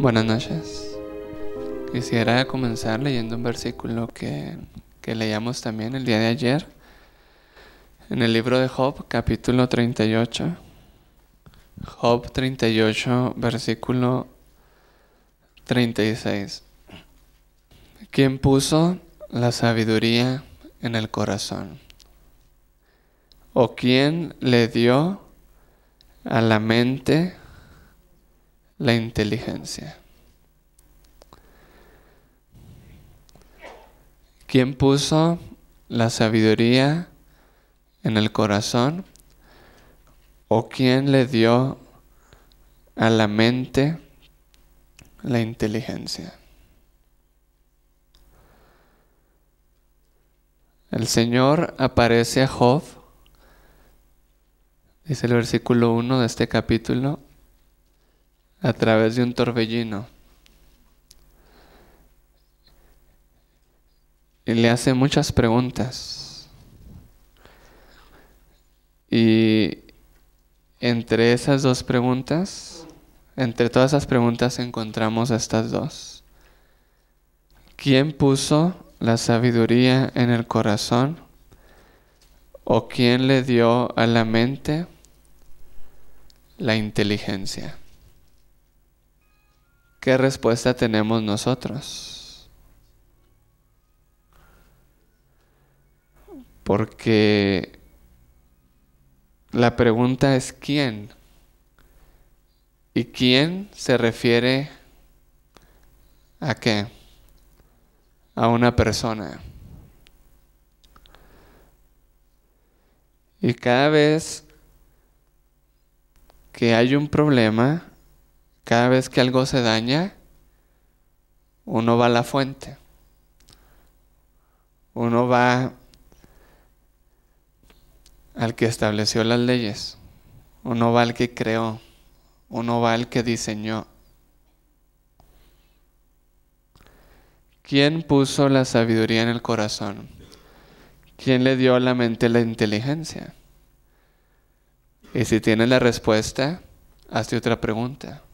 Buenas noches. Quisiera comenzar leyendo un versículo que, que, leíamos también el día de ayer en el libro de Job, capítulo 38. Job 38, versículo 36. ¿Quién puso la sabiduría en el corazón? ¿O quién le dio a la mente la inteligencia. ¿Quién puso la sabiduría en el corazón? ¿O quién le dio a la mente la inteligencia? El Señor aparece a Job, dice el versículo 1 de este capítulo, a través de un torbellino. Y le hace muchas preguntas. Y entre esas dos preguntas, entre todas esas preguntas encontramos estas dos. ¿Quién puso la sabiduría en el corazón? ¿O quién le dio a la mente la inteligencia? ¿qué respuesta tenemos nosotros? Porque la pregunta es ¿quién? ¿Y quién se refiere a qué? A una persona. Y cada vez que hay un problema, cada vez que algo se daña, uno va a la fuente. Uno va al que estableció las leyes. Uno va al que creó. Uno va al que diseñó. ¿Quién puso la sabiduría en el corazón? ¿Quién le dio a la mente la inteligencia? Y si tienes la respuesta, hazte otra pregunta.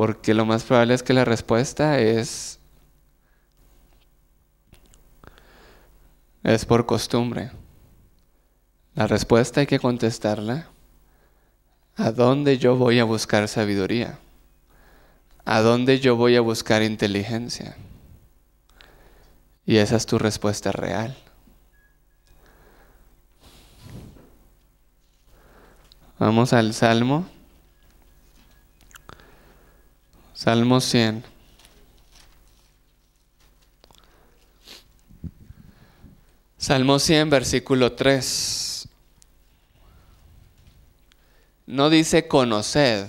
Porque lo más probable es que la respuesta es... Es por costumbre. La respuesta hay que contestarla. ¿A dónde yo voy a buscar sabiduría? ¿A dónde yo voy a buscar inteligencia? Y esa es tu respuesta real. Vamos al Salmo Salmo 100. Salmo 100, versículo 3. No dice conoced.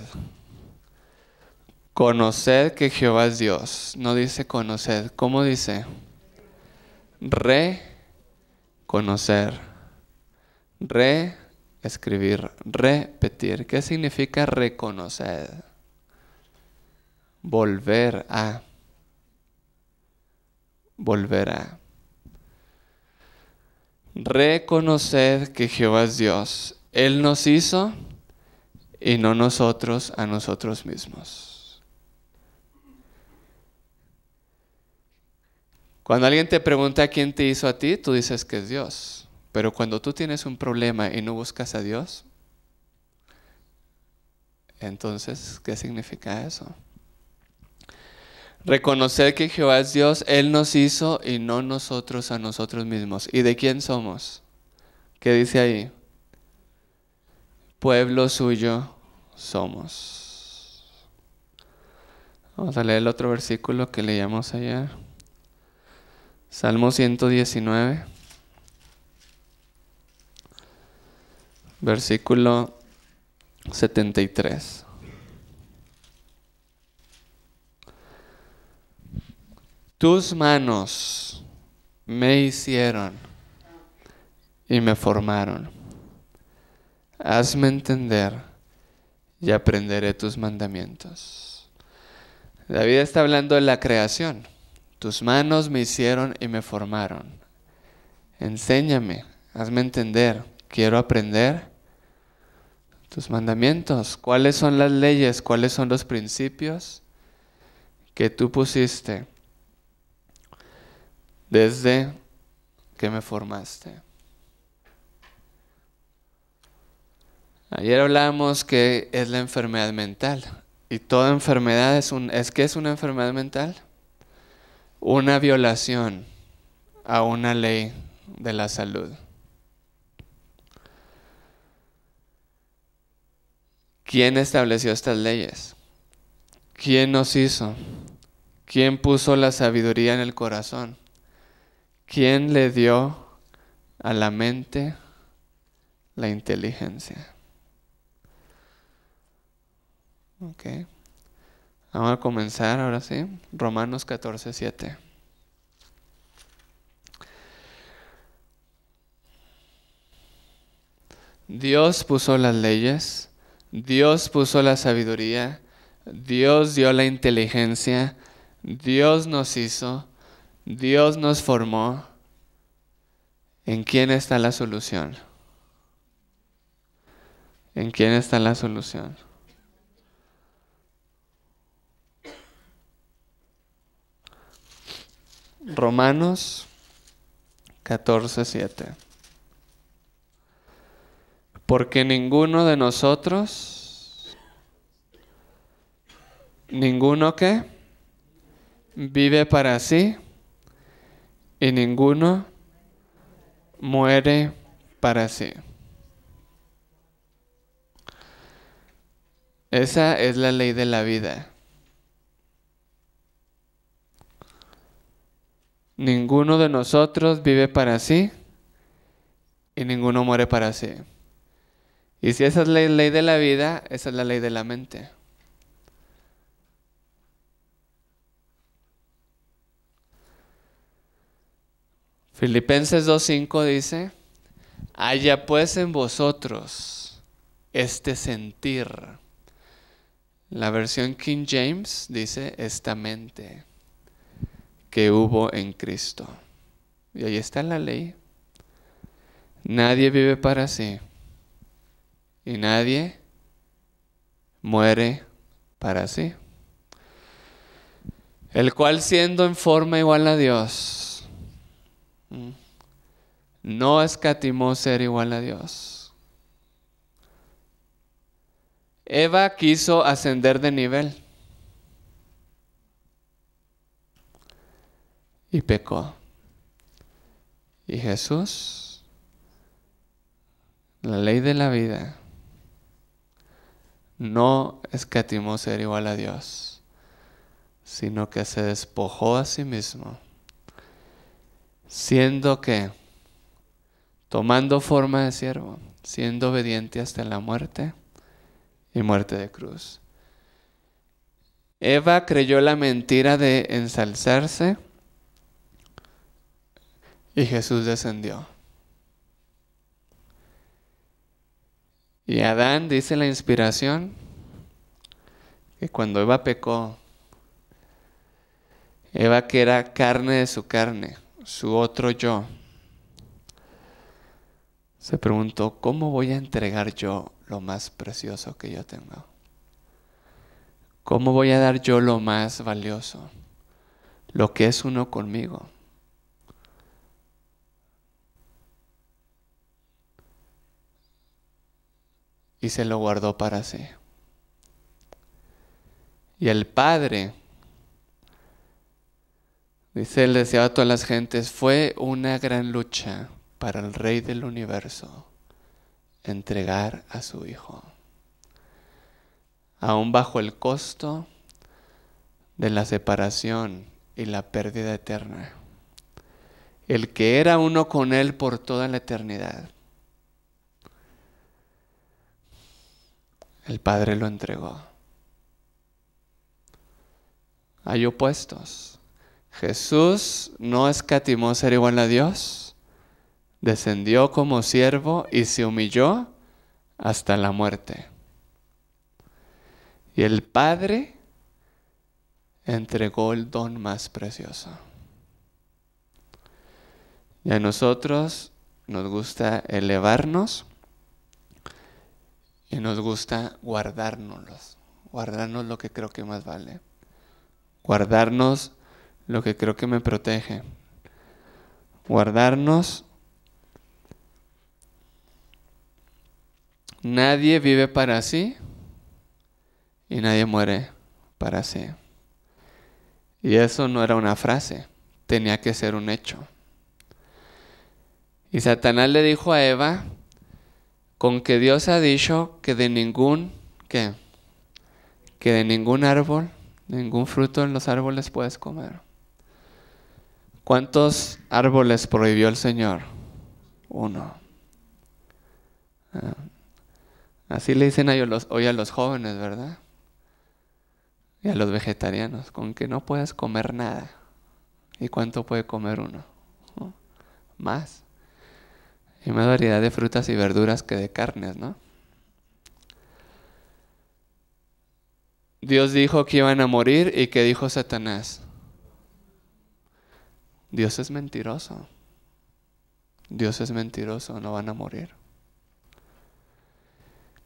Conoced que Jehová es Dios. No dice conoced. ¿Cómo dice? Reconocer. Re escribir. Repetir. ¿Qué significa reconocer? volver a, volver a. Reconocer que Jehová es Dios. Él nos hizo y no nosotros a nosotros mismos. Cuando alguien te pregunta quién te hizo a ti, tú dices que es Dios. Pero cuando tú tienes un problema y no buscas a Dios, entonces, ¿qué significa eso? Reconocer que Jehová es Dios, Él nos hizo y no nosotros a nosotros mismos. ¿Y de quién somos? ¿Qué dice ahí? Pueblo suyo somos. Vamos a leer el otro versículo que leíamos ayer. Salmo 119. Versículo 73. tus manos me hicieron y me formaron. Hazme entender y aprenderé tus mandamientos. David está hablando de la creación. Tus manos me hicieron y me formaron. Enséñame, hazme entender, quiero aprender tus mandamientos. ¿Cuáles son las leyes? ¿Cuáles son los principios que tú pusiste? desde que me formaste. Ayer hablábamos que es la enfermedad mental. Y toda enfermedad es un... ¿Es que es una enfermedad mental? Una violación a una ley de la salud. ¿Quién estableció estas leyes? ¿Quién nos hizo? ¿Quién puso la sabiduría en el corazón? ¿Quién le dio a la mente la inteligencia? Ok. Vamos a comenzar ahora sí. Romanos 14, 7. Dios puso las leyes, Dios puso la sabiduría, Dios dio la inteligencia, Dios nos hizo, Dios nos formó. ¿En quién está la solución? ¿En quién está la solución? Romanos 14:7. Porque ninguno de nosotros, ninguno que vive para sí, y ninguno muere para sí. Esa es la ley de la vida. Ninguno de nosotros vive para sí y ninguno muere para sí. Y si esa es la ley de la vida, esa es la ley de la mente. Filipenses 2.5 dice, haya pues en vosotros este sentir. La versión King James dice esta mente que hubo en Cristo. Y ahí está la ley. Nadie vive para sí y nadie muere para sí. El cual siendo en forma igual a Dios, no escatimó ser igual a Dios. Eva quiso ascender de nivel. Y pecó. Y Jesús, la ley de la vida, no escatimó ser igual a Dios, sino que se despojó a sí mismo siendo que, tomando forma de siervo, siendo obediente hasta la muerte y muerte de cruz. Eva creyó la mentira de ensalzarse y Jesús descendió. Y Adán dice la inspiración que cuando Eva pecó, Eva que era carne de su carne, su otro yo, se preguntó, ¿cómo voy a entregar yo lo más precioso que yo tengo? ¿Cómo voy a dar yo lo más valioso? Lo que es uno conmigo. Y se lo guardó para sí. Y el Padre Dice, el deseado a todas las gentes, fue una gran lucha para el Rey del Universo entregar a su Hijo, aún bajo el costo de la separación y la pérdida eterna. El que era uno con Él por toda la eternidad. El Padre lo entregó. Hay opuestos. Jesús no escatimó ser igual a Dios, descendió como siervo y se humilló hasta la muerte. Y el Padre entregó el don más precioso. Y a nosotros nos gusta elevarnos y nos gusta guardárnoslos, guardarnos lo que creo que más vale, guardarnos lo que creo que me protege. Guardarnos. Nadie vive para sí y nadie muere para sí. Y eso no era una frase, tenía que ser un hecho. Y Satanás le dijo a Eva, con que Dios ha dicho que de ningún, ¿qué? Que de ningún árbol, ningún fruto en los árboles puedes comer. ¿Cuántos árboles prohibió el Señor? Uno. Ah, así le dicen hoy a, los, hoy a los jóvenes, ¿verdad? Y a los vegetarianos, con que no puedas comer nada. ¿Y cuánto puede comer uno? Más. Y más variedad de frutas y verduras que de carnes, ¿no? Dios dijo que iban a morir y que dijo Satanás, Dios es mentiroso. Dios es mentiroso, no van a morir.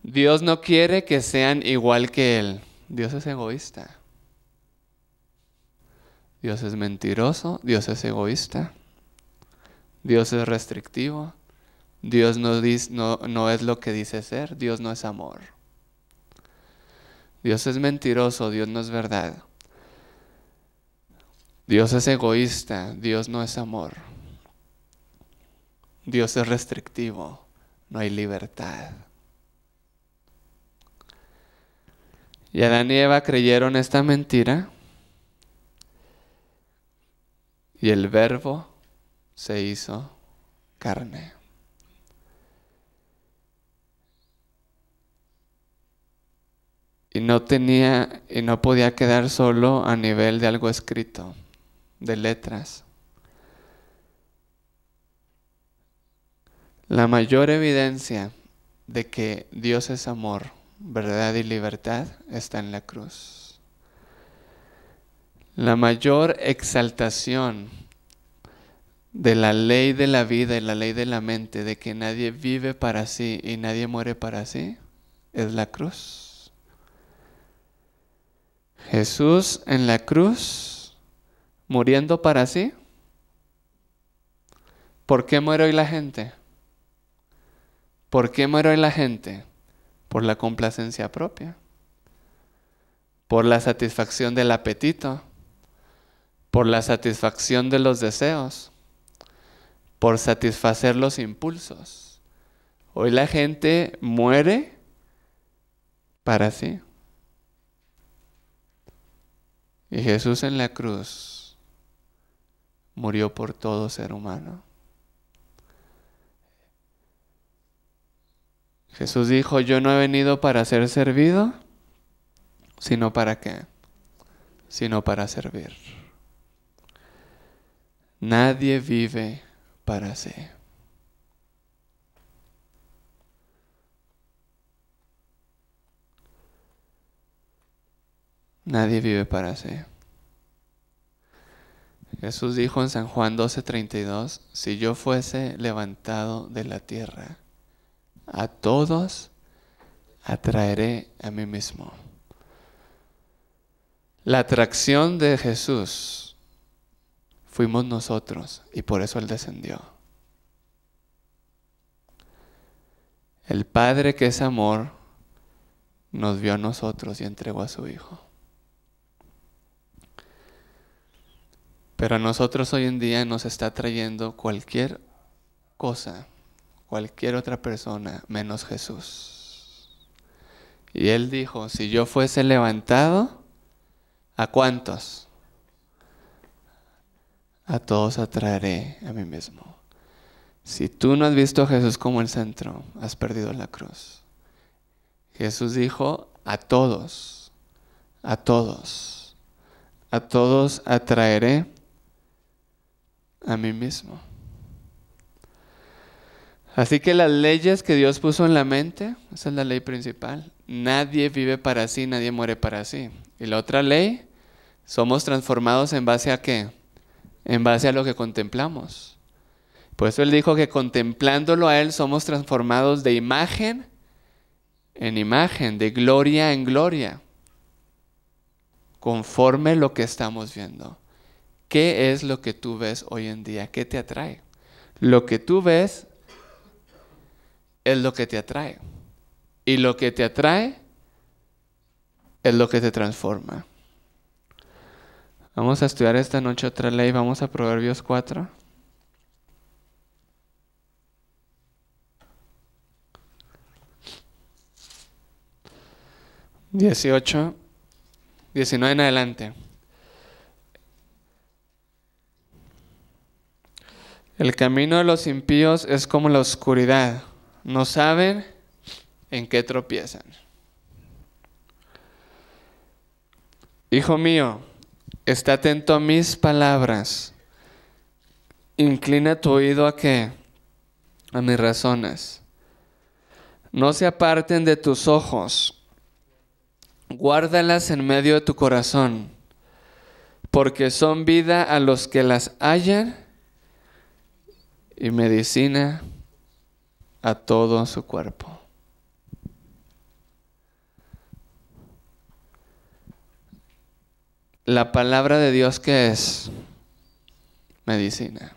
Dios no quiere que sean igual que Él. Dios es egoísta. Dios es mentiroso, Dios es egoísta, Dios es restrictivo, Dios no, no, es lo que dice ser, Dios no es amor. Dios es mentiroso, Dios no es verdad. Dios es egoísta, Dios no es amor. Dios es restrictivo, no hay libertad. Y Adán y Eva creyeron esta mentira y el verbo se hizo carne. Y no tenía y no podía quedar solo a nivel de algo escrito de letras. La mayor evidencia de que Dios es amor, verdad y libertad está en la cruz. La mayor exaltación de la ley de la vida y la ley de la mente, de que nadie vive para sí y nadie muere para sí, es la cruz. Jesús en la cruz muriendo para sí. ¿Por qué muere hoy la gente? ¿Por qué muere hoy la gente? Por la complacencia propia, por la satisfacción del apetito, por la satisfacción de los deseos, por satisfacer los impulsos. Hoy la gente muere para sí. Y Jesús en la cruz murió por todo ser humano. Jesús dijo, yo no he venido para ser servido, sino para qué, sino para servir. Nadie vive para sí. Nadie vive para sí. Jesús dijo en San Juan 12:32, si yo fuese levantado de la tierra, a todos atraeré a mí mismo. La atracción de Jesús fuimos nosotros y por eso Él descendió. El Padre que es amor nos vio a nosotros y entregó a su Hijo. Pero a nosotros hoy en día nos está trayendo cualquier cosa, cualquier otra persona, menos Jesús. Y él dijo, si yo fuese levantado, ¿a cuántos? A todos atraeré a mí mismo. Si tú no has visto a Jesús como el centro, has perdido la cruz. Jesús dijo, a todos, a todos, a todos atraeré a mí mismo. Así que las leyes que Dios puso en la mente, esa es la ley principal. Nadie vive para sí, nadie muere para sí. Y la otra ley, somos transformados en base a qué? En base a lo que contemplamos. Por eso él dijo que contemplándolo a él somos transformados de imagen en imagen, de gloria en gloria, conforme lo que estamos viendo. ¿Qué es lo que tú ves hoy en día? ¿Qué te atrae? Lo que tú ves es lo que te atrae. Y lo que te atrae es lo que te transforma. Vamos a estudiar esta noche otra ley. Vamos a Proverbios 4. 18 19 en adelante. El camino de los impíos es como la oscuridad. No saben en qué tropiezan. Hijo mío, está atento a mis palabras. Inclina tu oído a qué? A mis razones. No se aparten de tus ojos. Guárdalas en medio de tu corazón, porque son vida a los que las hallan y medicina a todo su cuerpo. La palabra de Dios que es medicina.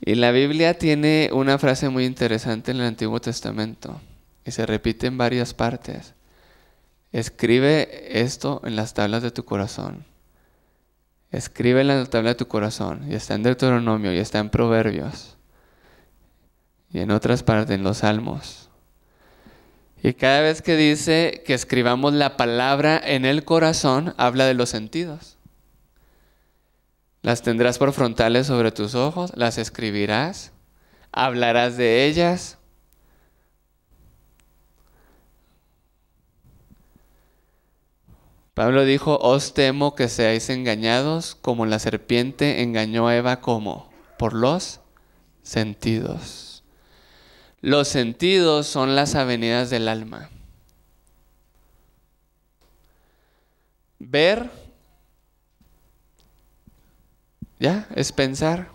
Y la Biblia tiene una frase muy interesante en el Antiguo Testamento y se repite en varias partes. Escribe esto en las tablas de tu corazón Escribe en la tabla de tu corazón. Y está en Deuteronomio, y está en Proverbios. Y en otras partes, en los Salmos. Y cada vez que dice que escribamos la palabra en el corazón, habla de los sentidos. Las tendrás por frontales sobre tus ojos, las escribirás, hablarás de ellas, Pablo dijo, os temo que seáis engañados como la serpiente engañó a Eva como por los sentidos. Los sentidos son las avenidas del alma. Ver, ya, es pensar.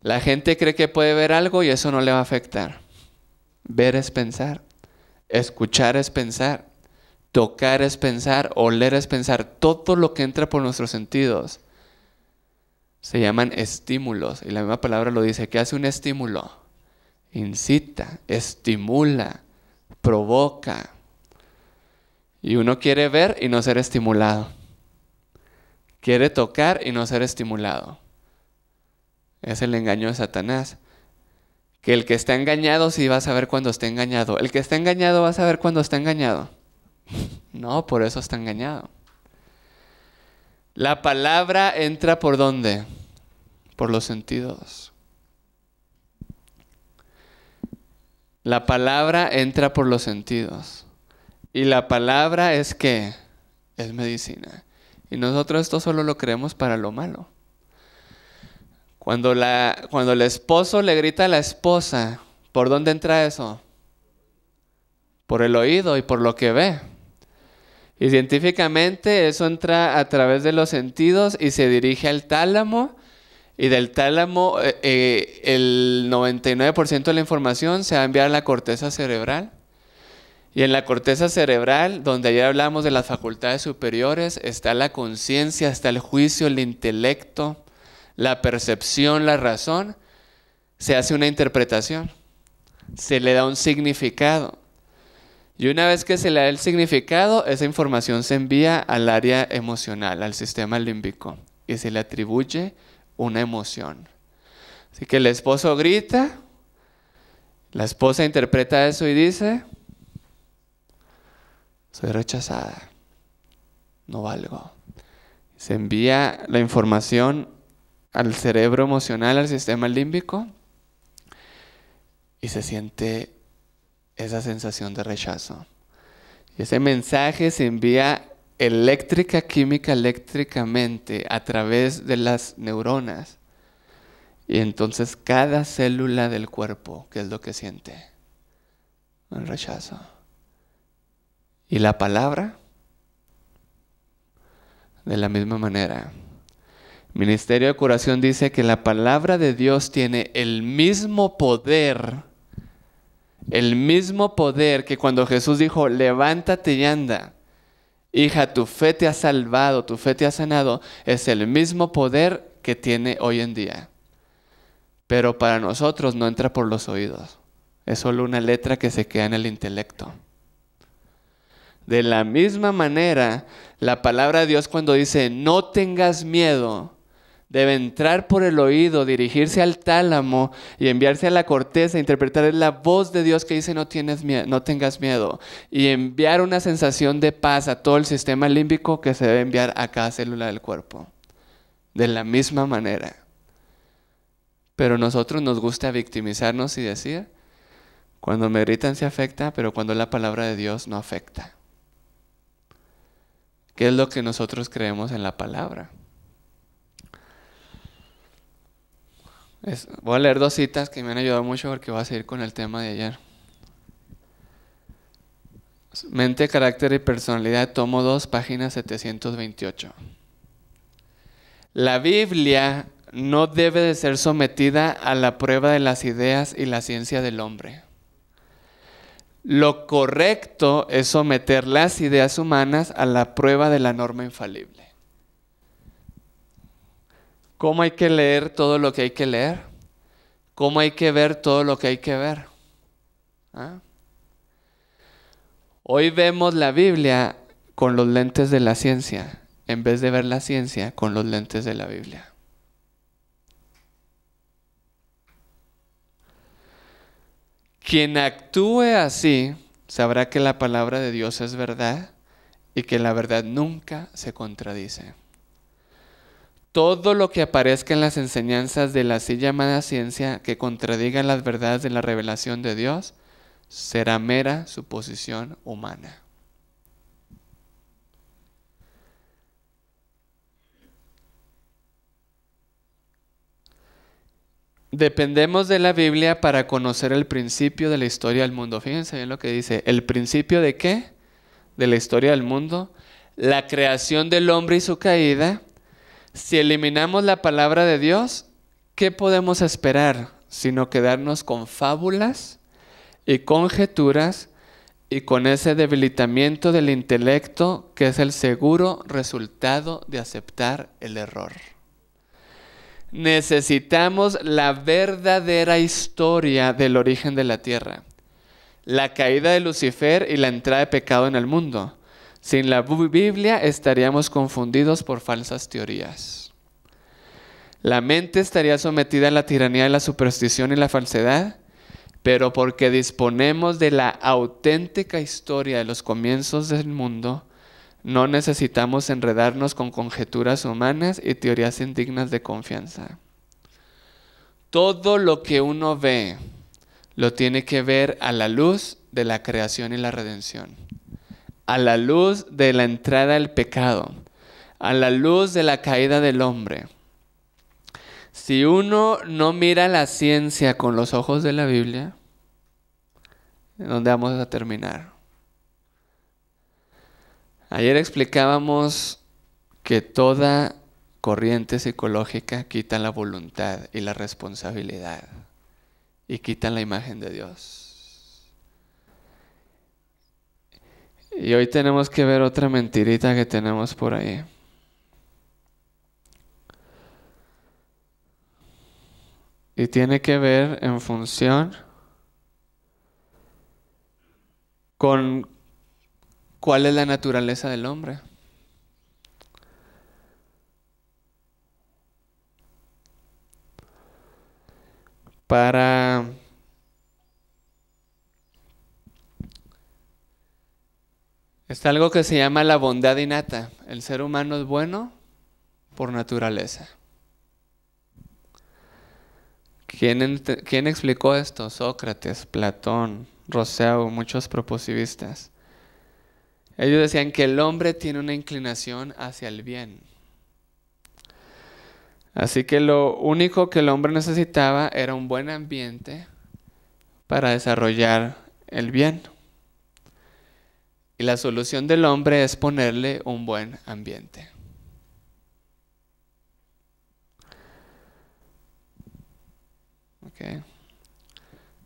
La gente cree que puede ver algo y eso no le va a afectar. Ver es pensar. Escuchar es pensar. Tocar es pensar, oler es pensar, todo lo que entra por nuestros sentidos. Se llaman estímulos y la misma palabra lo dice, que hace un estímulo? Incita, estimula, provoca. Y uno quiere ver y no ser estimulado. Quiere tocar y no ser estimulado. Es el engaño de Satanás. Que el que está engañado sí va a saber cuando está engañado. El que está engañado va a saber cuando está engañado. No, por eso está engañado. La palabra entra por dónde? Por los sentidos. La palabra entra por los sentidos. Y la palabra es que es medicina. Y nosotros esto solo lo creemos para lo malo. Cuando, cuando el esposo le grita a la esposa, ¿por dónde entra eso? Por el oído y por lo que ve. Y científicamente eso entra a través de los sentidos y se dirige al tálamo. Y del tálamo eh, eh, el 99% de la información se va a enviar a la corteza cerebral. Y en la corteza cerebral, donde ayer hablamos de las facultades superiores, está la conciencia, está el juicio, el intelecto, la percepción, la razón. Se hace una interpretación, se le da un significado. Y una vez que se le da el significado, esa información se envía al área emocional, al sistema límbico, y se le atribuye una emoción. Así que el esposo grita, la esposa interpreta eso y dice, soy rechazada, no valgo. Se envía la información al cerebro emocional, al sistema límbico, y se siente esa sensación de rechazo. Y ese mensaje se envía eléctrica, química, eléctricamente a través de las neuronas. Y entonces cada célula del cuerpo, ¿qué es lo que siente? Un rechazo. Y la palabra, de la misma manera. Ministerio de Curación dice que la palabra de Dios tiene el mismo poder el mismo poder que cuando Jesús dijo, levántate y anda, hija, tu fe te ha salvado, tu fe te ha sanado, es el mismo poder que tiene hoy en día. Pero para nosotros no entra por los oídos. Es solo una letra que se queda en el intelecto. De la misma manera, la palabra de Dios cuando dice, no tengas miedo, debe entrar por el oído, dirigirse al tálamo y enviarse a la corteza, interpretar la voz de Dios que dice no, tengas miedo y enviar una sensación de paz a todo el sistema límbico que se debe enviar a cada célula del cuerpo. De la misma manera. Pero nosotros nos gusta victimizarnos y decir, cuando me gritan se afecta, pero cuando la palabra de Dios no afecta. ¿Qué es lo que nosotros creemos en la palabra? voy a leer dos citas que me han ayudado mucho porque voy a seguir con el tema de ayer. Mente, carácter y personalidad, tomo 2, página 728. La Biblia no debe de ser sometida a la prueba de las ideas y la ciencia del hombre. Lo correcto es someter las ideas humanas a la prueba de la norma infalible cómo hay que leer todo lo que hay que leer, cómo hay que ver todo lo que hay que ver. ¿Ah? Hoy vemos la Biblia con los lentes de la ciencia, en vez de ver la ciencia con los lentes de la Biblia. Quien actúe así sabrá que la palabra de Dios es verdad y que la verdad nunca se contradice todo lo que aparezca en las enseñanzas de la así llamada ciencia que contradiga las verdades de la revelación de Dios será mera suposición humana. Dependemos de la Biblia para conocer el principio de la historia del mundo. Fíjense bien lo que dice. ¿El principio de qué? De la historia del mundo. La creación del hombre y su caída si eliminamos la palabra de Dios, ¿qué podemos esperar sino quedarnos con fábulas y conjeturas y con ese debilitamiento del intelecto que es el seguro resultado de aceptar el error? Necesitamos la verdadera historia del origen de la tierra, la caída de Lucifer y la entrada de pecado en el mundo sin la Biblia estaríamos confundidos por falsas teorías. La mente estaría sometida a la tiranía de la superstición y la falsedad, pero porque disponemos de la auténtica historia de los comienzos del mundo, no necesitamos enredarnos con conjeturas humanas y teorías indignas de confianza. Todo lo que uno ve lo tiene que ver a la luz de la creación y la redención a la luz de la entrada del pecado, a la luz de la caída del hombre. Si uno no mira la ciencia con los ojos de la Biblia, ¿dónde vamos a terminar? Ayer explicábamos que toda corriente psicológica quita la voluntad y la responsabilidad y quita la imagen de Dios. Y hoy tenemos que ver otra mentirita que tenemos por ahí. Y tiene que ver en función con cuál es la naturaleza del hombre. Para Está algo que se llama la bondad innata. El ser humano es bueno por naturaleza. ¿Quién, explicó esto? Sócrates, Platón, Rousseau, muchos proposivistas. Ellos decían que el hombre tiene una inclinación hacia el bien. Así que lo único que el hombre necesitaba era un buen ambiente para desarrollar el bien. Y la solución del hombre es ponerle un buen ambiente.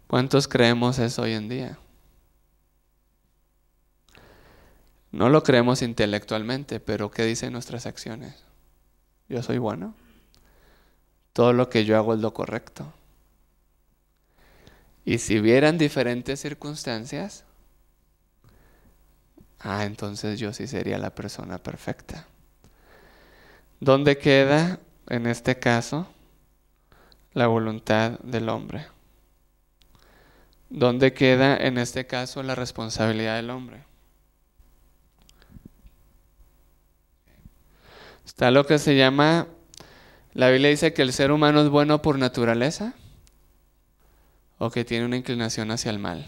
¿Cuántos creemos eso hoy en día? No lo creemos intelectualmente, pero ¿qué dicen nuestras acciones? Yo soy bueno. Todo lo que yo hago es lo correcto. Y si vieran diferentes circunstancias, ah, entonces yo sí sería la persona perfecta. ¿Dónde queda, en este caso, la voluntad del hombre? ¿Dónde queda, en este caso, la responsabilidad del hombre? Está lo que se llama, la Biblia dice que el ser humano es bueno por naturaleza o que tiene una inclinación hacia el mal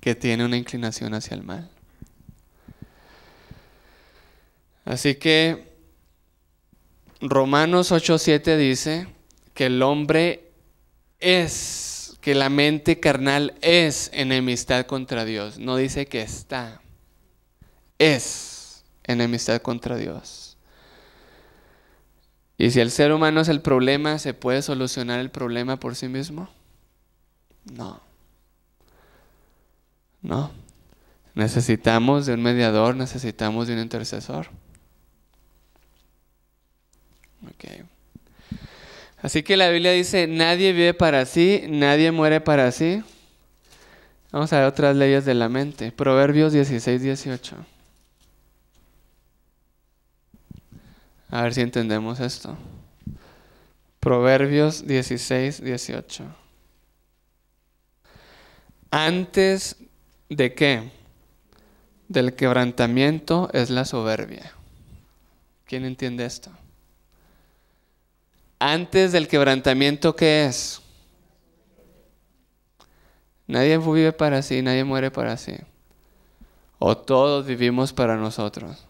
que tiene una inclinación hacia el mal. Así que Romanos 8:7 dice que el hombre es, que la mente carnal es enemistad contra Dios. No dice que está, es enemistad contra Dios. Y si el ser humano es el problema, ¿se puede solucionar el problema por sí mismo? No. No. Necesitamos de un mediador, necesitamos de un intercesor. Okay. Así que la Biblia dice, nadie vive para sí, nadie muere para sí. Vamos a ver otras leyes de la mente. Proverbios 16, 18. A ver si entendemos esto. Proverbios 16, 18. Antes de qué? Del quebrantamiento es la soberbia. ¿Quién entiende esto? Antes del quebrantamiento, ¿qué es? Nadie vive para sí, nadie muere para sí. O todos vivimos para nosotros.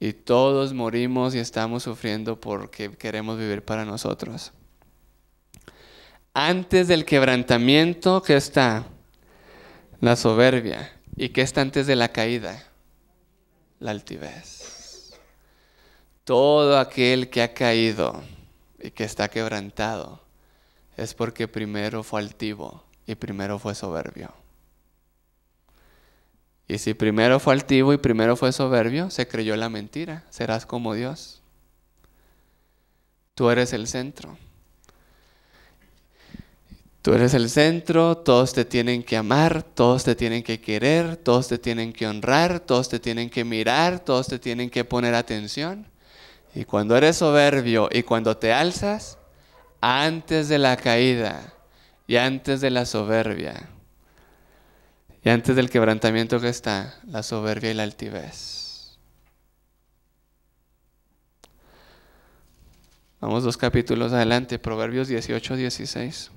Y todos morimos y estamos sufriendo porque queremos vivir para nosotros. Antes del quebrantamiento, ¿qué está? la soberbia. ¿Y qué está antes de la caída? La altivez. Todo aquel que ha caído y que está quebrantado es porque primero fue altivo y primero fue soberbio. Y si primero fue altivo y primero fue soberbio, se creyó la mentira, serás como Dios. Tú eres el centro. Tú eres el centro, todos te tienen que amar, todos te tienen que querer, todos te tienen que honrar, todos te tienen que mirar, todos te tienen que poner atención. Y cuando eres soberbio y cuando te alzas, antes de la caída y antes de la soberbia y antes del quebrantamiento que está, la soberbia y la altivez. Vamos dos capítulos adelante, Proverbios 18, 16.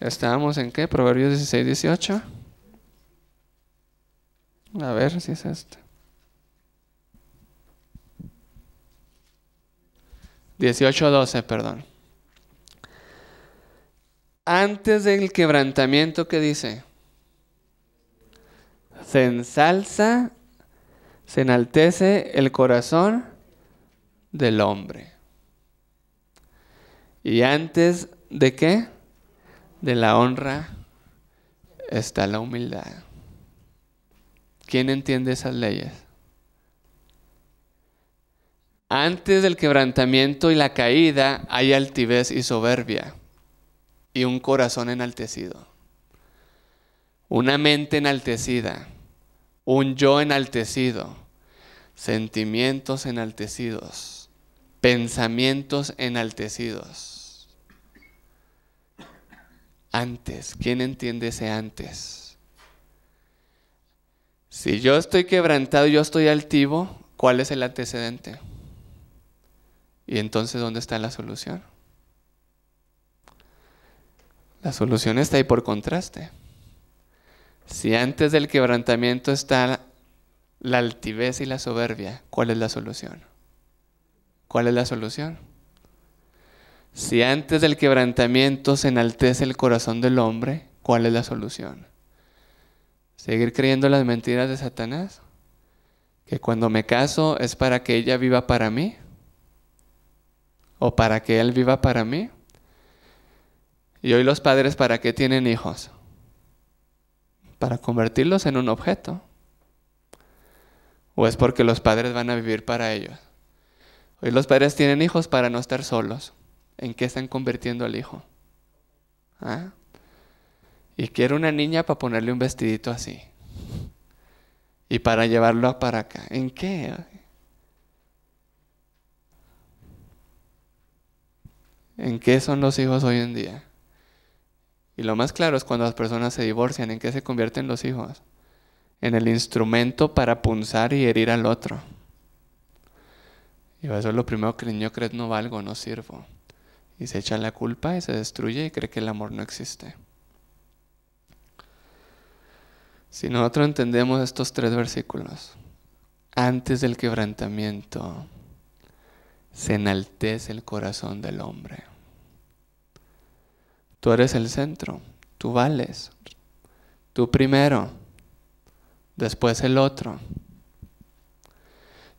Estábamos en qué? Proverbios 16, 18. A ver si es este. 18, 12, perdón. Antes del quebrantamiento, ¿qué dice? Se ensalza, se enaltece el corazón del hombre. ¿Y antes de qué? de la honra está la humildad. ¿Quién entiende esas leyes? Antes del quebrantamiento y la caída hay altivez y soberbia y un corazón enaltecido, una mente enaltecida, un yo enaltecido, sentimientos enaltecidos, pensamientos enaltecidos antes. ¿Quién entiende ese antes? Si yo estoy quebrantado, yo estoy altivo, ¿cuál es el antecedente? Y entonces, ¿dónde está la solución? La solución está ahí por contraste. Si antes del quebrantamiento está la altivez y la soberbia, ¿cuál es la solución? ¿Cuál es la solución? Si antes del quebrantamiento se enaltece el corazón del hombre, ¿cuál es la solución? ¿Seguir creyendo las mentiras de Satanás? ¿Que cuando me caso es para que ella viva para mí? ¿O para que él viva para mí? ¿Y hoy los padres para qué tienen hijos? Para convertirlos en un objeto. ¿O es porque los padres van a vivir para ellos? Hoy los padres tienen hijos para no estar solos en qué están convirtiendo al hijo. ¿Ah? Y quiero una niña para ponerle un vestidito así. Y para llevarlo para acá. ¿En qué? ¿En qué son los hijos hoy en día? Y lo más claro es cuando las personas se divorcian, ¿en qué se convierten los hijos? En el instrumento para punzar y herir al otro. Y eso es lo primero que el niño cree, no valgo, no sirvo y se echa la culpa y se destruye y cree que el amor no existe. Si nosotros entendemos estos tres versículos, antes del quebrantamiento se enaltece el corazón del hombre. Tú eres el centro, tú vales, tú primero, después el otro.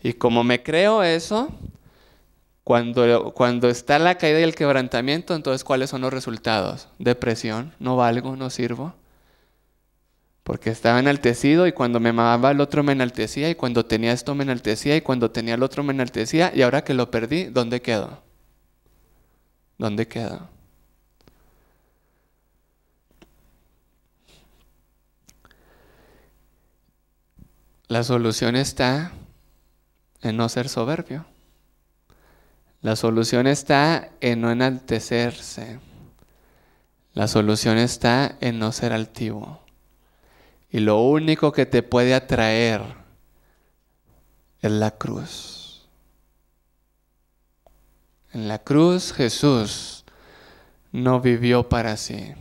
Y como me creo eso, cuando, está la caída y el quebrantamiento, entonces ¿cuáles son los resultados? Depresión, no valgo, no sirvo. Porque estaba enaltecido y cuando me amaba el otro me enaltecía y cuando tenía esto me enaltecía y cuando tenía el otro me enaltecía y ahora que lo perdí, ¿dónde quedo? ¿Dónde quedo? La solución está en no ser soberbio. La solución está en no enaltecerse. La solución está en no ser altivo. Y lo único que te puede atraer es la cruz. En la cruz Jesús no vivió para sí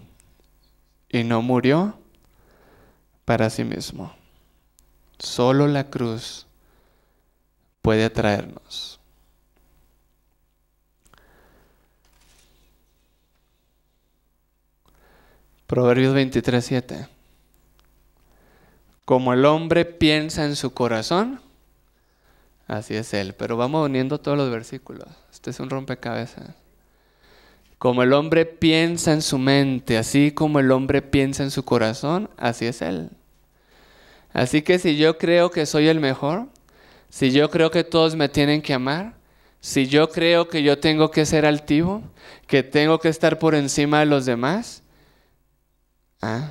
y no murió para sí mismo. Solo la cruz puede atraernos. Proverbios 23, 7. Como el hombre piensa en su corazón, así es él. Pero vamos uniendo todos los versículos. Este es un rompecabezas. Como el hombre piensa en su mente, así como el hombre piensa en su corazón, así es él. Así que si yo creo que soy el mejor, si yo creo que todos me tienen que amar, si yo creo que yo tengo que ser altivo, que tengo que estar por encima de los demás, ¿Ah?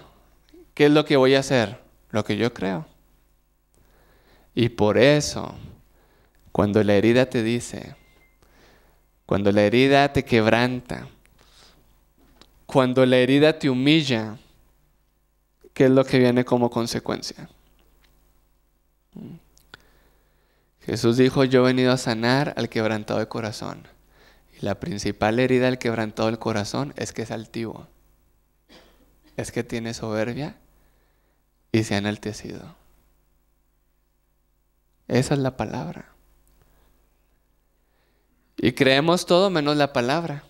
¿Qué es lo que voy a hacer? Lo que yo creo. Y por eso, cuando la herida te dice, cuando la herida te quebranta, cuando la herida te humilla, ¿qué es lo que viene como consecuencia? Jesús dijo, yo he venido a sanar al quebrantado de corazón. Y la principal herida al quebrantado del corazón es que es altivo es que tiene soberbia y se ha enaltecido. Esa es la palabra. Y creemos todo menos la palabra.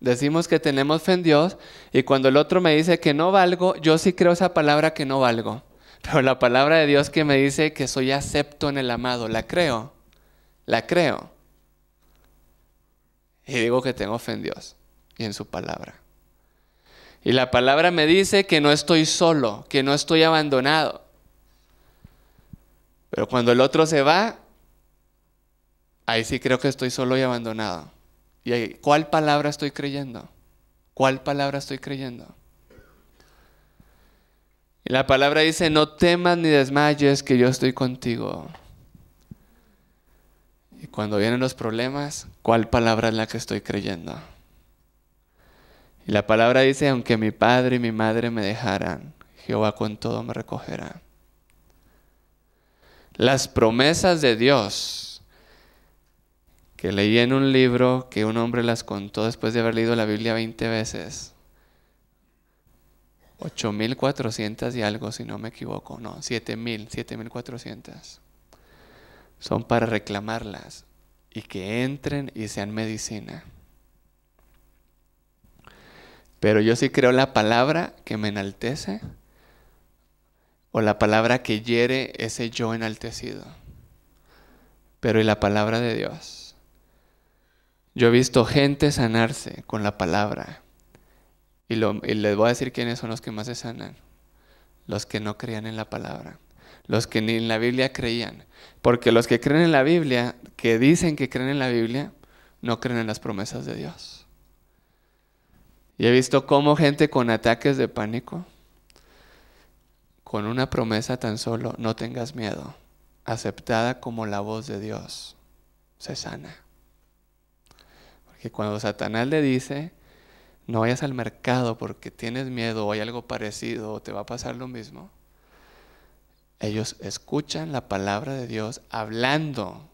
Decimos que tenemos fe en Dios y cuando el otro me dice que no valgo, yo sí creo esa palabra que no valgo. Pero la palabra de Dios que me dice que soy acepto en el amado, la creo. La creo. Y digo que tengo fe en Dios y en su palabra. Y la palabra me dice que no estoy solo, que no estoy abandonado. Pero cuando el otro se va, ahí sí creo que estoy solo y abandonado. ¿Y ahí, cuál palabra estoy creyendo? ¿Cuál palabra estoy creyendo? Y la palabra dice, no temas ni desmayes, que yo estoy contigo. Y cuando vienen los problemas, ¿cuál palabra es la que estoy creyendo? Y la palabra dice, aunque mi padre y mi madre me dejaran, Jehová con todo me recogerá. Las promesas de Dios, que leí en un libro que un hombre las contó después de haber leído la Biblia 20 veces, 8.400 y algo, si no me equivoco, no, 7.000, 7.400. Son para reclamarlas y que entren y sean medicina. Pero yo sí creo la palabra que me enaltece o la palabra que hiere ese yo enaltecido. Pero y la palabra de Dios. Yo he visto gente sanarse con la palabra. Y, les voy a decir quiénes son los que más se sanan. Los que no creían en la palabra. Los que ni en la Biblia creían. Porque los que creen en la Biblia, que dicen que creen en la Biblia, no creen en las promesas de Dios. Y he visto cómo gente con ataques de pánico, con una promesa tan solo, no tengas miedo, aceptada como la voz de Dios, se sana. Porque cuando Satanás le dice, no vayas al mercado porque tienes miedo o hay algo parecido o te va a pasar lo mismo, ellos escuchan la palabra de Dios hablando,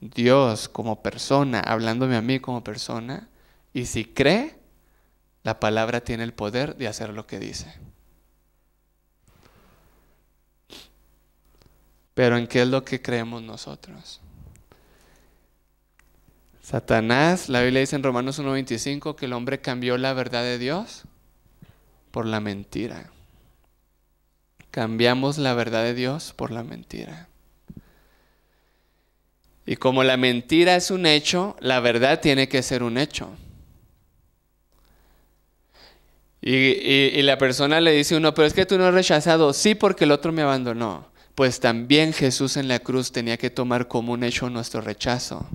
Dios como persona, hablándome a mí como persona, y si cree, la palabra tiene el poder de hacer lo que dice. Pero ¿en qué es lo que creemos nosotros? Satanás, la Biblia dice en Romanos 1.25 que el hombre cambió la verdad de Dios por la mentira. Cambiamos la verdad de Dios por la mentira. Y como la mentira es un hecho, la verdad tiene que ser un hecho. Y, la persona le dice uno, pero es que tú no has rechazado, sí porque el otro me abandonó. Pues también Jesús en la cruz tenía que tomar como un hecho nuestro rechazo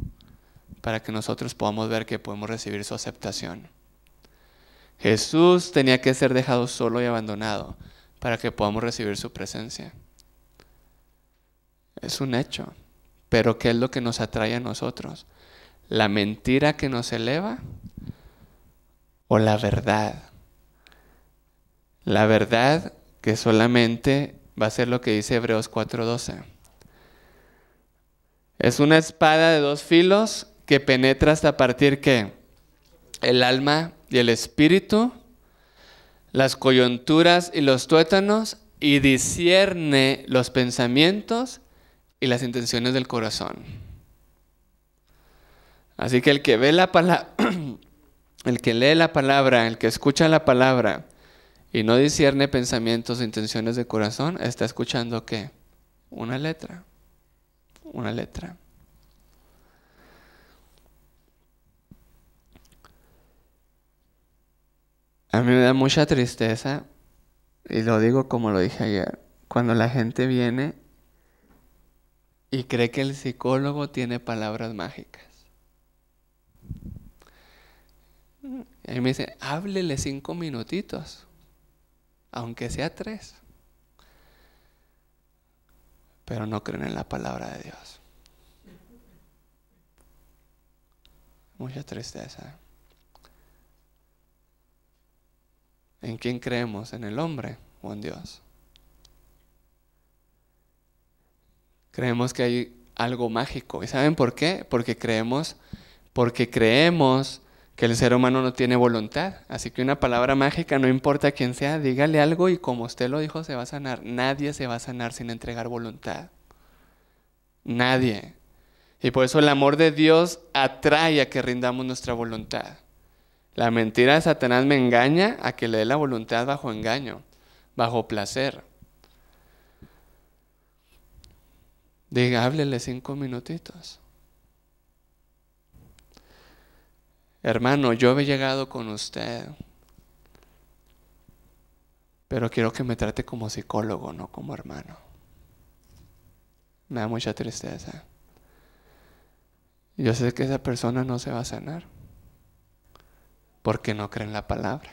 para que nosotros podamos ver que podemos recibir su aceptación. Jesús tenía que ser dejado solo y abandonado para que podamos recibir su presencia. Es un hecho. Pero ¿qué es lo que nos atrae a nosotros? ¿La mentira que nos eleva o la verdad la verdad que solamente va a ser lo que dice Hebreos 4:12. Es una espada de dos filos que penetra hasta partir que el alma y el espíritu, las coyunturas y los tuétanos, y discierne los pensamientos y las intenciones del corazón. Así que el que ve la palabra, el que lee la palabra, el que escucha la palabra, y no discierne pensamientos e intenciones de corazón, está escuchando qué? Una letra. Una letra. A mí me da mucha tristeza, y lo digo como lo dije ayer, cuando la gente viene y cree que el psicólogo tiene palabras mágicas. Y me dice, háblele cinco minutitos aunque sea tres, pero no creen en la palabra de Dios. Mucha tristeza. ¿En quién creemos? ¿En el hombre o en Dios? Creemos que hay algo mágico. ¿Y saben por qué? Porque creemos, porque creemos que el ser humano no tiene voluntad. Así que una palabra mágica, no importa quién sea, dígale algo y como usted lo dijo, se va a sanar. Nadie se va a sanar sin entregar voluntad. Nadie. Y por eso el amor de Dios atrae a que rindamos nuestra voluntad. La mentira de Satanás me engaña a que le dé la voluntad bajo engaño, bajo placer. Diga, háblele cinco minutitos. hermano, yo he llegado con usted, pero quiero que me trate como psicólogo, no como hermano. Me da mucha tristeza. Yo sé que esa persona no se va a sanar porque no cree en la palabra.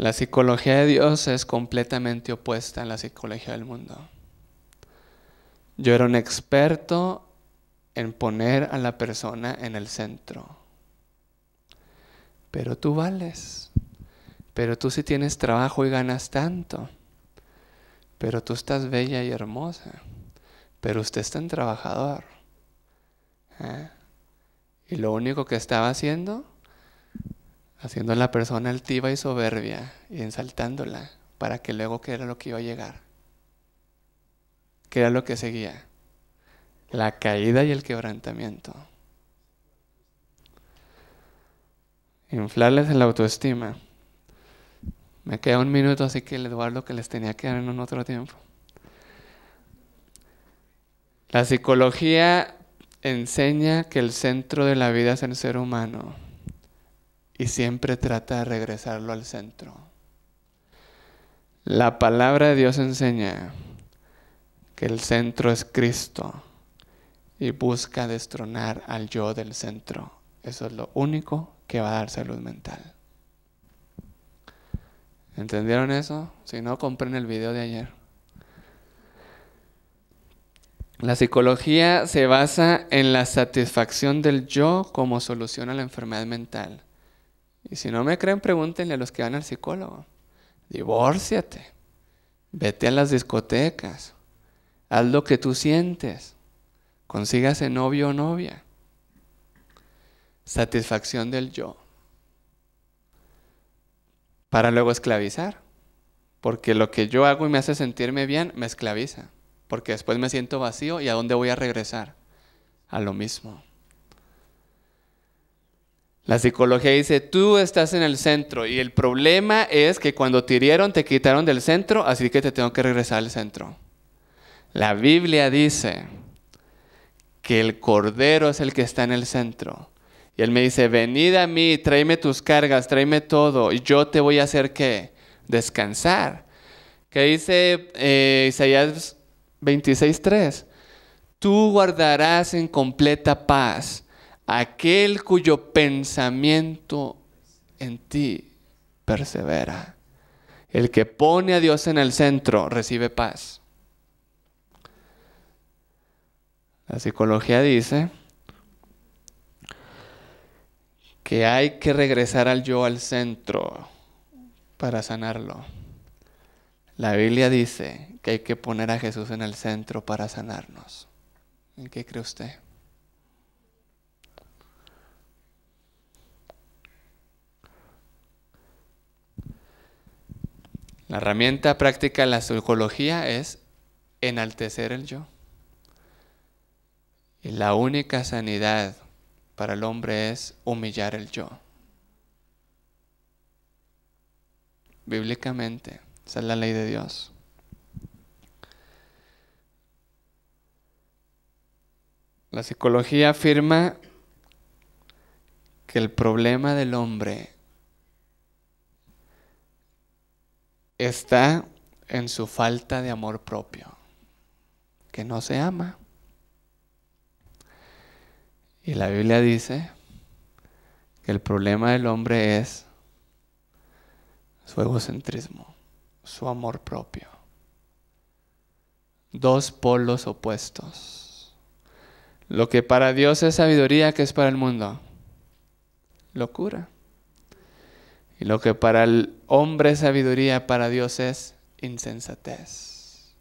La psicología de Dios es completamente opuesta a la psicología del mundo. Yo era un experto en poner a la persona en el centro. Pero tú vales. Pero tú sí tienes trabajo y ganas tanto. Pero tú estás bella y hermosa. Pero usted es tan trabajador. ¿Eh? Y lo único que estaba haciendo haciendo a la persona altiva y soberbia y ensaltándola para que luego qué era lo que iba a llegar, que era lo que seguía, la caída y el quebrantamiento. Inflarles la autoestima. Me queda un minuto, así que el Eduardo que les tenía que dar en un otro tiempo. La psicología enseña que el centro de la vida es el ser humano y siempre trata de regresarlo al centro. La palabra de Dios enseña que el centro es Cristo y busca destronar al yo del centro. Eso es lo único que va a dar salud mental. ¿Entendieron eso? Si no, compren el video de ayer. La psicología se basa en la satisfacción del yo como solución a la enfermedad mental. Y si no me creen, pregúntenle a los que van al psicólogo. Divórciate. Vete a las discotecas. Haz lo que tú sientes. Consígase novio o novia. Satisfacción del yo. Para luego esclavizar. Porque lo que yo hago y me hace sentirme bien me esclaviza. Porque después me siento vacío y a dónde voy a regresar. A lo mismo. La psicología dice, tú estás en el centro y el problema es que cuando te hirieron te quitaron del centro, así que te tengo que regresar al centro. La Biblia dice que el Cordero es el que está en el centro. Y él me dice, venid a mí, tráeme tus cargas, tráeme todo, y yo te voy a hacer que descansar. Que dice eh, Isaías 26.3, tú guardarás en completa paz aquel cuyo pensamiento en ti persevera. El que pone a Dios en el centro recibe paz. La psicología dice que hay que regresar al yo al centro para sanarlo. La Biblia dice que hay que poner a Jesús en el centro para sanarnos. ¿En qué cree usted? La herramienta práctica de la psicología es enaltecer el yo. Y la única sanidad para el hombre es humillar el yo. Bíblicamente, esa es la ley de Dios. La psicología afirma que el problema del hombre está en su falta de amor propio, que no se ama. Y la Biblia dice que el problema del hombre es su egocentrismo, su amor propio. Dos polos opuestos. Lo que para Dios es sabiduría, que es para el mundo? Locura. Y lo que para el hombre es sabiduría, para Dios es insensatez.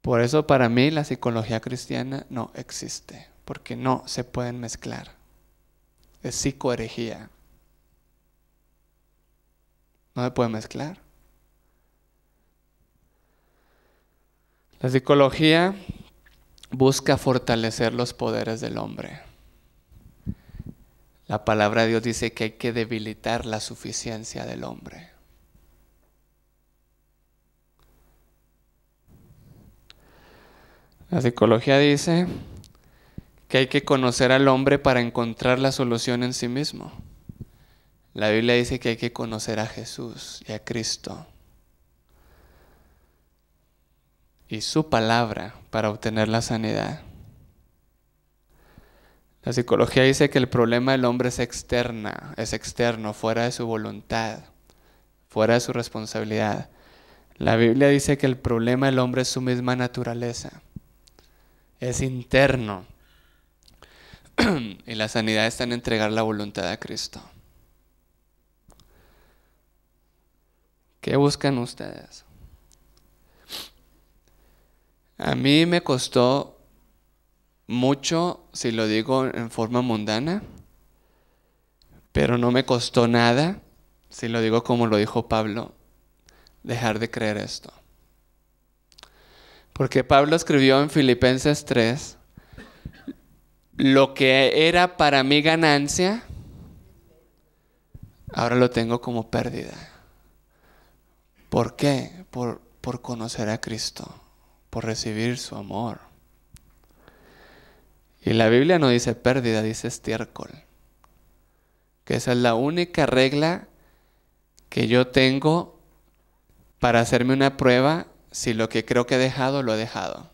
Por eso para mí la psicología cristiana no existe, porque no se pueden mezclar. Es psicoherejía. No se puede mezclar. La psicología busca fortalecer los poderes del hombre. La palabra de Dios dice que hay que debilitar la suficiencia del hombre. La psicología dice que hay que conocer al hombre para encontrar la solución en sí mismo. La Biblia dice que hay que conocer a Jesús y a Cristo y su palabra para obtener la sanidad. La psicología dice que el problema del hombre es externa, es externo, fuera de su voluntad, fuera de su responsabilidad. La Biblia dice que el problema del hombre es su misma naturaleza, es interno. y la sanidad está en entregar la voluntad a Cristo. ¿Qué buscan ustedes? A mí me costó mucho, si lo digo en forma mundana, pero no me costó nada, si lo digo como lo dijo Pablo, dejar de creer esto. Porque Pablo escribió en Filipenses 3, lo que era para mí ganancia, ahora lo tengo como pérdida. ¿Por qué? Por, por conocer a Cristo, por recibir su amor y la Biblia no dice pérdida, dice estiércol. Que esa es la única regla que yo tengo para hacerme una prueba si lo que creo que he dejado lo he dejado.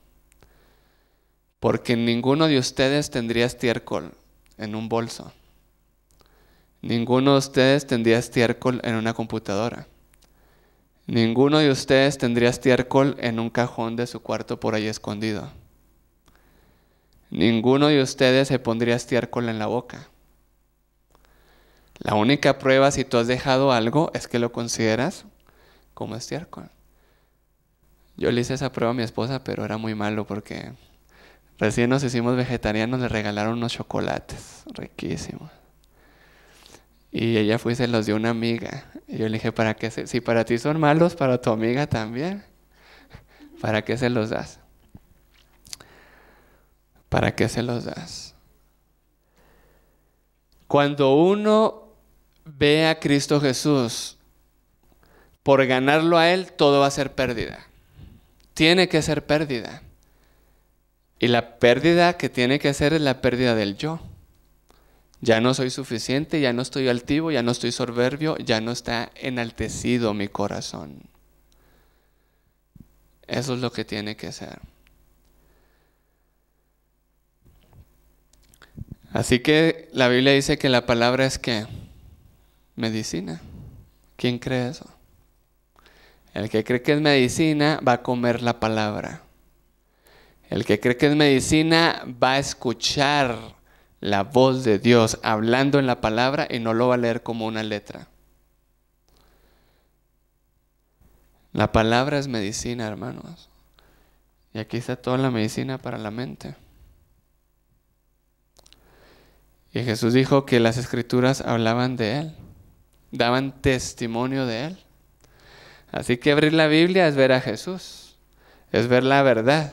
Porque ninguno de ustedes tendría estiércol en un bolso. Ninguno de ustedes tendría estiércol en una computadora. Ninguno de ustedes tendría estiércol en un cajón de su cuarto por ahí escondido. Ninguno de ustedes se pondría estiércol en la boca. La única prueba si tú has dejado algo es que lo consideras como estiércol. Yo le hice esa prueba a mi esposa, pero era muy malo porque recién nos hicimos vegetarianos, le regalaron unos chocolates riquísimos. Y ella fue y se los dio una amiga. Y yo le dije, ¿para qué? si para ti son malos, para tu amiga también. ¿Para qué se los das? ¿para qué se los das? Cuando uno ve a Cristo Jesús, por ganarlo a Él, todo va a ser pérdida. Tiene que ser pérdida. Y la pérdida que tiene que ser es la pérdida del yo. Ya no soy suficiente, ya no estoy altivo, ya no estoy soberbio, ya no está enaltecido mi corazón. Eso es lo que tiene que ser. Así que la Biblia dice que la palabra es que medicina. ¿Quién cree eso? El que cree que es medicina va a comer la palabra. El que cree que es medicina va a escuchar la voz de Dios hablando en la palabra y no lo va a leer como una letra. La palabra es medicina, hermanos. Y aquí está toda la medicina para la mente. Y Jesús dijo que las escrituras hablaban de Él, daban testimonio de Él. Así que abrir la Biblia es ver a Jesús, es ver la verdad,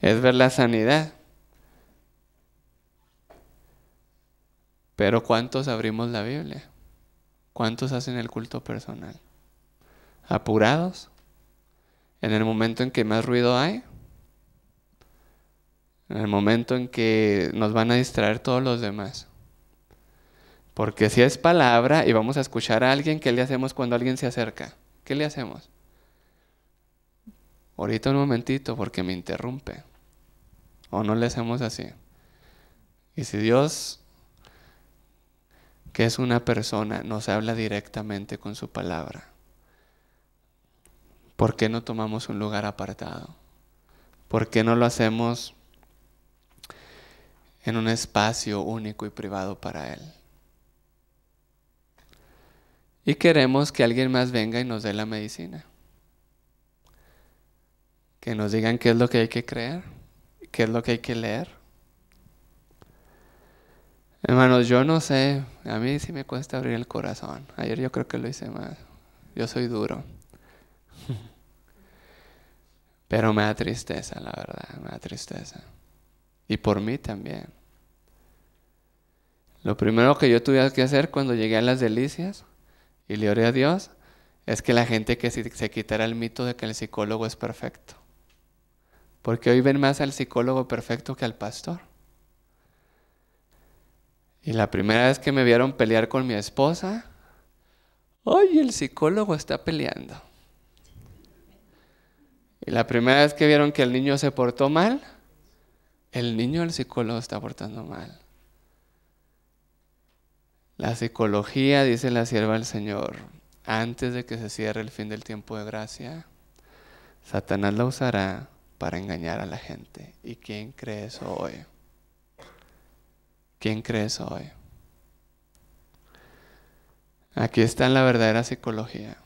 es ver la sanidad. Pero ¿cuántos abrimos la Biblia? ¿Cuántos hacen el culto personal? ¿Apurados? ¿En el momento en que más ruido hay? en el momento en que nos van a distraer todos los demás. Porque si es palabra y vamos a escuchar a alguien, ¿qué le hacemos cuando alguien se acerca? ¿Qué le hacemos? Ahorita un momentito porque me interrumpe. O no le hacemos así. Y si Dios, que es una persona, nos habla directamente con su palabra, ¿por qué no tomamos un lugar apartado? ¿Por qué no lo hacemos en un espacio único y privado para Él. Y queremos que alguien más venga y nos dé la medicina. Que nos digan qué es lo que hay que creer, qué es lo que hay que leer. Hermanos, yo no sé, a mí sí me cuesta abrir el corazón. Ayer yo creo que lo hice más. Yo soy duro. Pero me da tristeza, la verdad, me da tristeza y por mí también. Lo primero que yo tuve que hacer cuando llegué a las delicias y le oré a Dios es que la gente que se quitara el mito de que el psicólogo es perfecto. Porque hoy ven más al psicólogo perfecto que al pastor. Y la primera vez que me vieron pelear con mi esposa, hoy el psicólogo está peleando! Y la primera vez que vieron que el niño se portó mal, el niño del psicólogo está portando mal. La psicología, dice la sierva del Señor, antes de que se cierre el fin del tiempo de gracia, Satanás la usará para engañar a la gente. ¿Y quién cree eso hoy? ¿Quién cree eso hoy? Aquí está la verdadera psicología.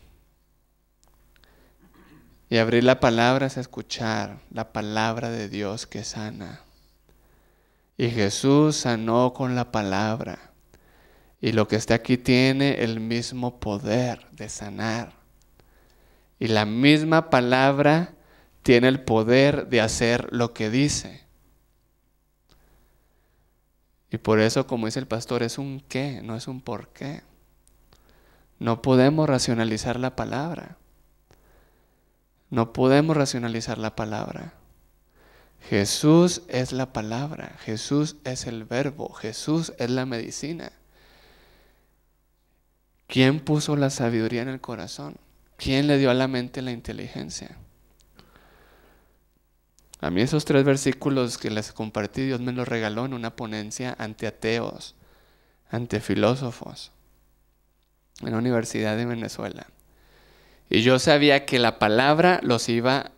Y abrir la palabra es escuchar la palabra de Dios que sana. Y Jesús sanó con la palabra. Y lo que está aquí tiene el mismo poder de sanar. Y la misma palabra tiene el poder de hacer lo que dice. Y por eso, como dice el pastor, es un qué, no es un por qué. No podemos racionalizar la palabra. No podemos racionalizar la palabra. Jesús es la palabra, Jesús es el verbo, Jesús es la medicina. ¿Quién puso la sabiduría en el corazón? ¿Quién le dio a la mente la inteligencia? A mí esos tres versículos que les compartí, Dios me los regaló en una ponencia ante ateos, ante filósofos, en la Universidad de Venezuela. Y yo sabía que la palabra los iba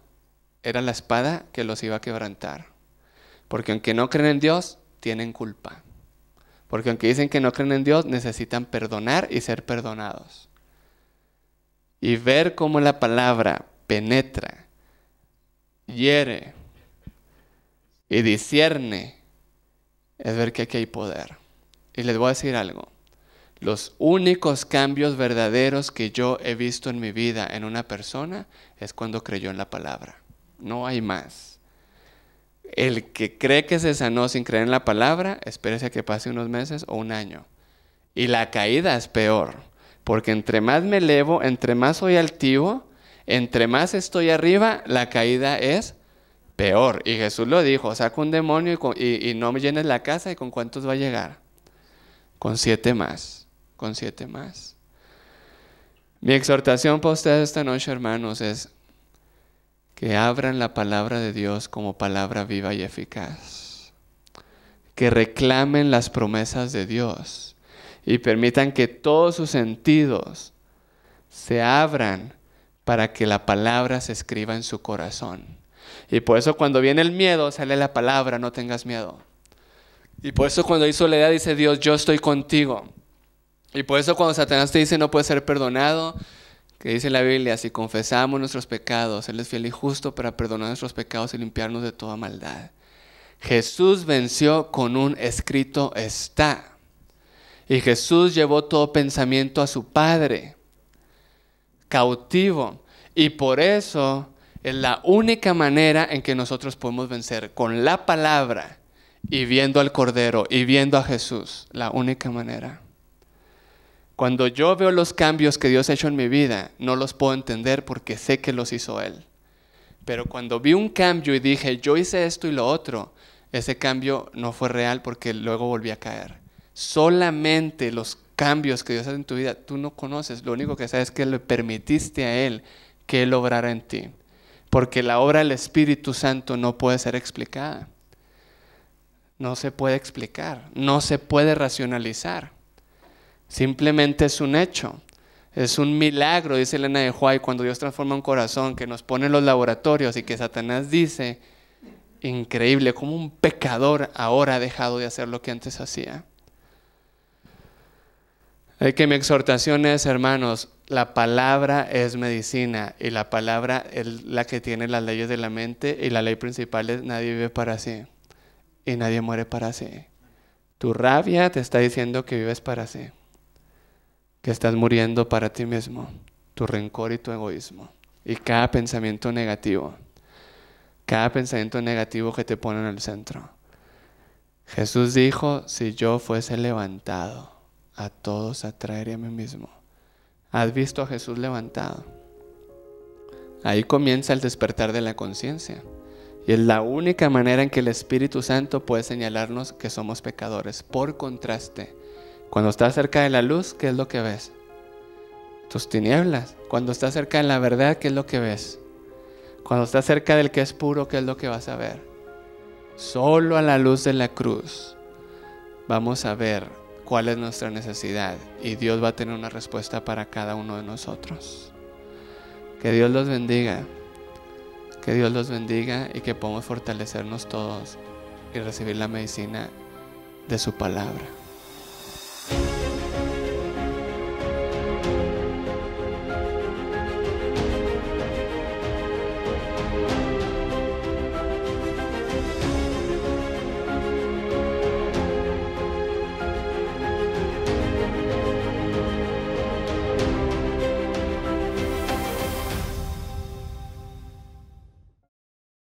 era la espada que los iba a quebrantar. Porque aunque no creen en Dios, tienen culpa. Porque aunque dicen que no creen en Dios, necesitan perdonar y ser perdonados. Y ver cómo la palabra penetra, hiere y discierne, es ver que aquí hay poder. Y les voy a decir algo. Los únicos cambios verdaderos que yo he visto en mi vida en una persona es cuando creyó en la palabra no hay más. El que cree que se sanó sin creer en la palabra, espérese a que pase unos meses o un año. Y la caída es peor, porque entre más me elevo, entre más soy altivo, entre más estoy arriba, la caída es peor. Y Jesús lo dijo, saca un demonio y, y no me llenes la casa y con cuántos va a llegar. Con siete más, con siete más. Mi exhortación para ustedes esta noche, hermanos, es que abran la palabra de Dios como palabra viva y eficaz, que reclamen las promesas de Dios y permitan que todos sus sentidos se abran para que la palabra se escriba en su corazón. Y por eso cuando viene el miedo sale la palabra, no tengas miedo. Y por eso cuando hay soledad dice Dios, yo estoy contigo. Y por eso cuando Satanás te dice no puedes ser perdonado, que dice la Biblia, si confesamos nuestros pecados, Él es fiel y justo para perdonar nuestros pecados y limpiarnos de toda maldad. Jesús venció con un escrito está. Y Jesús llevó todo pensamiento a su Padre, cautivo. Y por eso es la única manera en que nosotros podemos vencer, con la palabra y viendo al Cordero y viendo a Jesús, la única manera. Cuando yo veo los cambios que Dios ha hecho en mi vida, no los puedo entender porque sé que los hizo Él. Pero cuando vi un cambio y dije, yo hice esto y lo otro, ese cambio no fue real porque luego volví a caer. Solamente los cambios que Dios hace en tu vida, tú no conoces. Lo único que sabes es que le permitiste a Él que Él obrara en ti. Porque la obra del Espíritu Santo no puede ser explicada. No se puede explicar, no se puede racionalizar. Simplemente es un hecho. Es un milagro, dice Elena de Juárez, cuando Dios transforma un corazón que nos pone en los laboratorios y que Satanás dice, increíble, como un pecador ahora ha dejado de hacer lo que antes hacía. Hay que mi exhortación es, hermanos, la palabra es medicina y la palabra es la que tiene las leyes de la mente y la ley principal es nadie vive para sí y nadie muere para sí. Tu rabia te está diciendo que vives para sí que estás muriendo para ti mismo, tu rencor y tu egoísmo. Y cada pensamiento negativo, cada pensamiento negativo que te pone en el centro. Jesús dijo, si yo fuese levantado, a todos atraería a mí mismo. ¿Has visto a Jesús levantado? Ahí comienza el despertar de la conciencia. Y es la única manera en que el Espíritu Santo puede señalarnos que somos pecadores. Por contraste, cuando estás cerca de la luz, ¿qué es lo que ves? Tus tinieblas. Cuando estás cerca de la verdad, ¿qué es lo que ves? Cuando estás cerca del que es puro, ¿qué es lo que vas a ver? Solo a la luz de la cruz vamos a ver cuál es nuestra necesidad y Dios va a tener una respuesta para cada uno de nosotros. Que Dios los bendiga, que Dios los bendiga y que podamos fortalecernos todos y recibir la medicina de su palabra.